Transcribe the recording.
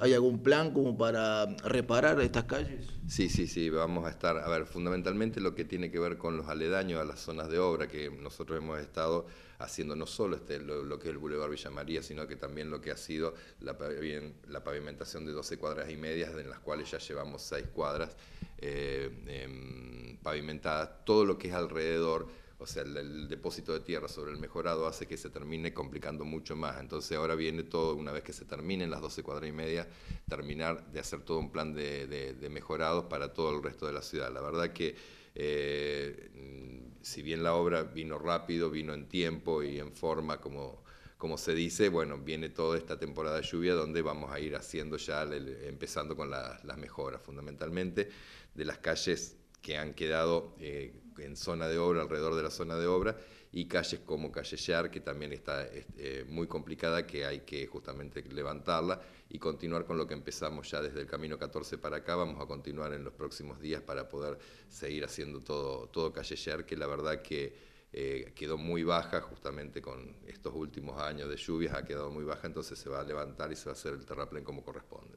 ¿Hay algún plan como para reparar estas calles? Sí, sí, sí, vamos a estar, a ver, fundamentalmente lo que tiene que ver con los aledaños a las zonas de obra que nosotros hemos estado haciendo no solo este, lo, que es el Boulevard Villa María, sino que también lo que ha sido la, pavimentación de 12 cuadras y medias, en las cuales ya llevamos 6 cuadras eh, em, pavimentadas, todo lo que es alrededor o sea, el, depósito de tierra sobre el mejorado hace que se termine complicando mucho más. Entonces ahora viene todo, una vez que se terminen las 12 cuadras y media, terminar de hacer todo un plan de, mejorados para todo el resto de la ciudad. La verdad que eh, si bien la obra vino rápido, vino en tiempo y en forma como, como se dice, bueno, viene toda esta temporada de lluvia donde vamos a ir haciendo ya, empezando con las mejoras fundamentalmente de las calles que han quedado eh, en zona de obra, alrededor de la zona de obra, y calles como Callejar, que también está eh, muy complicada, que hay que justamente levantarla y continuar con lo que empezamos ya desde el camino 14 para acá. Vamos a continuar en los próximos días para poder seguir haciendo todo, todo que la verdad que eh, quedó muy baja justamente con estos últimos años de lluvias, ha quedado muy baja, entonces se va a levantar y se va a hacer el terraplén como corresponde.